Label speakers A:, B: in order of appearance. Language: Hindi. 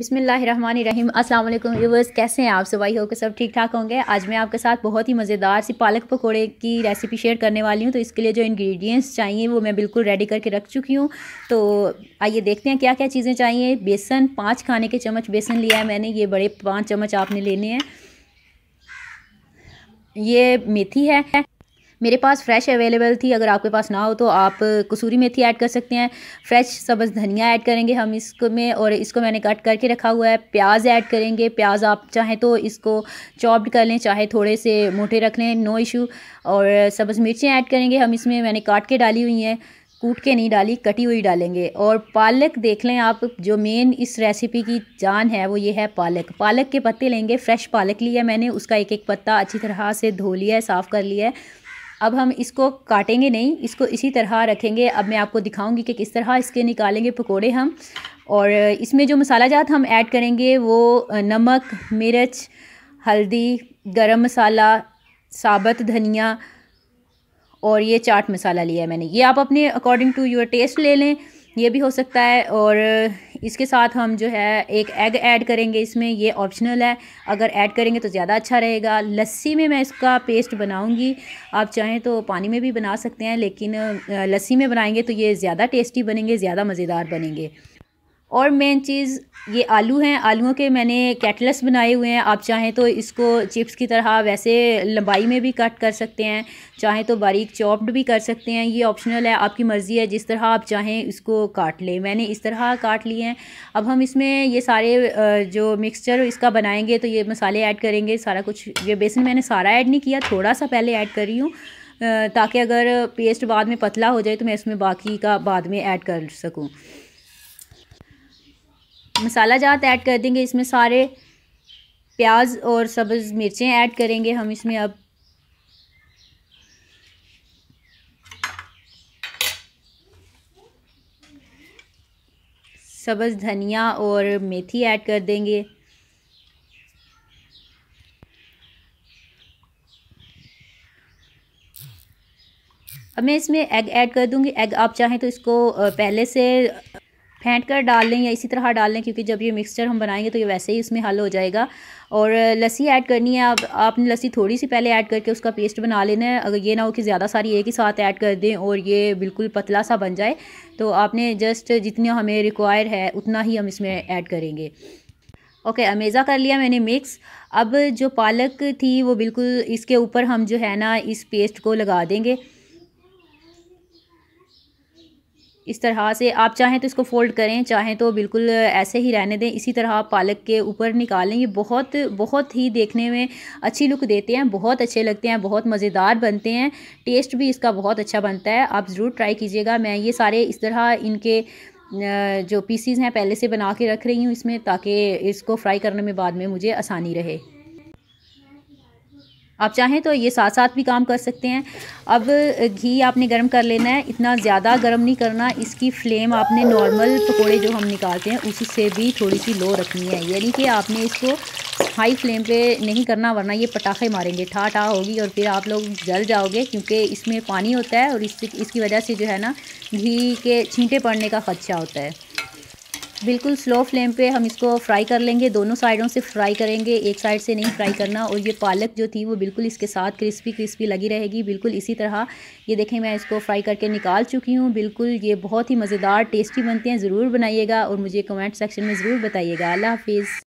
A: बिसमीम अस्सलाम वालेकुम कैसे हैं आप सब आई हो के सब ठीक ठाक होंगे आज मैं आपके साथ बहुत ही मज़ेदार सी पालक पकोड़े की रेसिपी शेयर करने वाली हूँ तो इसके लिए जो इंग्रेडिएंट्स चाहिए वो मैं बिल्कुल रेडी करके रख चुकी हूँ तो आइए देखते हैं क्या क्या चीज़ें चाहिए बेसन पाँच खाने के चम्मच बेसन लिया है मैंने ये बड़े पाँच चम्मच आपने लेने हैं ये मेथी है मेरे पास फ्रेश अवेलेबल थी अगर आपके पास ना हो तो आप कसूरी मेथी ऐड कर सकते हैं फ्रेश सब्ज़ धनिया ऐड करेंगे हम इसको में और इसको मैंने कट करके रखा हुआ है प्याज ऐड करेंगे प्याज आप चाहें तो इसको चॉप्ड कर लें चाहे थोड़े से मोटे रख लें नो इशू और सब्ज़ मिर्चें ऐड करेंगे हम इसमें मैंने काट के डाली हुई हैं कूट के नहीं डाली कटी हुई डालेंगे और पालक देख लें आप जो मेन इस रेसिपी की जान है वो ये है पालक पालक के पत्ते लेंगे फ्रेश पालक लिया मैंने उसका एक एक पत्ता अच्छी तरह से धो लिया है साफ़ कर लिया है अब हम इसको काटेंगे नहीं इसको इसी तरह रखेंगे अब मैं आपको दिखाऊंगी कि किस तरह इसके निकालेंगे पकोड़े हम और इसमें जो मसाला जात हम ऐड करेंगे वो नमक मिर्च हल्दी गरम मसाला साबत धनिया और ये चाट मसाला लिया है मैंने ये आप अपने अकॉर्डिंग टू योर टेस्ट ले लें ये भी हो सकता है और इसके साथ हम जो है एक एग ऐड करेंगे इसमें ये ऑप्शनल है अगर ऐड करेंगे तो ज़्यादा अच्छा रहेगा लस्सी में मैं इसका पेस्ट बनाऊंगी आप चाहें तो पानी में भी बना सकते हैं लेकिन लस्सी में बनाएंगे तो ये ज़्यादा टेस्टी बनेंगे ज़्यादा मज़ेदार बनेंगे और मेन चीज़ ये आलू हैं आलूओं के मैंने कैटलस बनाए हुए हैं आप चाहें तो इसको चिप्स की तरह वैसे लंबाई में भी कट कर सकते हैं चाहें तो बारीक चॉप्ड भी कर सकते हैं ये ऑप्शनल है आपकी मर्ज़ी है जिस तरह आप चाहें इसको काट लें मैंने इस तरह काट लिए हैं अब हम इसमें ये सारे जो मिक्सचर इसका बनाएंगे तो ये मसाले ऐड करेंगे सारा कुछ ये बेसन मैंने सारा ऐड नहीं किया थोड़ा सा पहले ऐड कर रही हूँ ताकि अगर पेस्ट बाद में पतला हो जाए तो मैं इसमें बाकी का बाद में ऐड कर सकूँ मसाला जात ऐड कर देंगे इसमें सारे प्याज और सब्ज़ मिर्चें ऐड करेंगे हम इसमें अब सब्ज़ धनिया और मेथी ऐड कर देंगे अब मैं इसमें एग ऐड कर दूंगी एग आप चाहें तो इसको पहले से फेंट कर डाल लें या इसी तरह डाल लें क्योंकि जब ये मिक्सचर हम बनाएंगे तो ये वैसे ही इसमें हल हो जाएगा और लस्सी ऐड करनी है आप आपने लस्सी थोड़ी सी पहले ऐड करके उसका पेस्ट बना लेना है अगर ये ना हो कि ज़्यादा सारी एक ही साथ ऐड कर दें और ये बिल्कुल पतला सा बन जाए तो आपने जस्ट जितना हमें रिक्वायर है उतना ही हम इसमें ऐड करेंगे ओके okay, अमेज़ा कर लिया मैंने मिक्स अब जो पालक थी वो बिल्कुल इसके ऊपर हम जो है ना इस पेस्ट को लगा देंगे इस तरह से आप चाहें तो इसको फोल्ड करें चाहें तो बिल्कुल ऐसे ही रहने दें इसी तरह आप पालक के ऊपर निकालें ये बहुत बहुत ही देखने में अच्छी लुक देते हैं बहुत अच्छे लगते हैं बहुत मज़ेदार बनते हैं टेस्ट भी इसका बहुत अच्छा बनता है आप ज़रूर ट्राई कीजिएगा मैं ये सारे इस तरह इनके जो पीसीज हैं पहले से बना के रख रही हूँ इसमें ताकि इसको फ्राई करने में बाद में मुझे आसानी रहे आप चाहें तो ये साथ साथ भी काम कर सकते हैं अब घी आपने गर्म कर लेना है इतना ज़्यादा गर्म नहीं करना इसकी फ्लेम आपने नॉर्मल पकौड़े जो हम निकालते हैं उसी से भी थोड़ी सी लो रखनी है यानी कि आपने इसको हाई फ्लेम पे नहीं करना वरना ये पटाखे मारेंगे ठा ठा होगी और फिर आप लोग जल जाओगे क्योंकि इसमें पानी होता है और इस इसकी वजह से जो है ना घी के छींटे पड़ने का ख़दशा होता है बिल्कुल स्लो फ्लेम पे हम इसको फ्राई कर लेंगे दोनों साइडों से फ्राई करेंगे एक साइड से नहीं फ्राई करना और ये पालक जो थी वो बिल्कुल इसके साथ क्रिस्पी क्रिस्पी लगी रहेगी बिल्कुल इसी तरह ये देखें मैं इसको फ्राई करके निकाल चुकी हूँ बिल्कुल ये बहुत ही मज़ेदार टेस्टी बनते हैं ज़रूर बनाइएगा और मुझे कमेंट सेक्शन में ज़रूर बताइएगा अल्लाह हाफिज़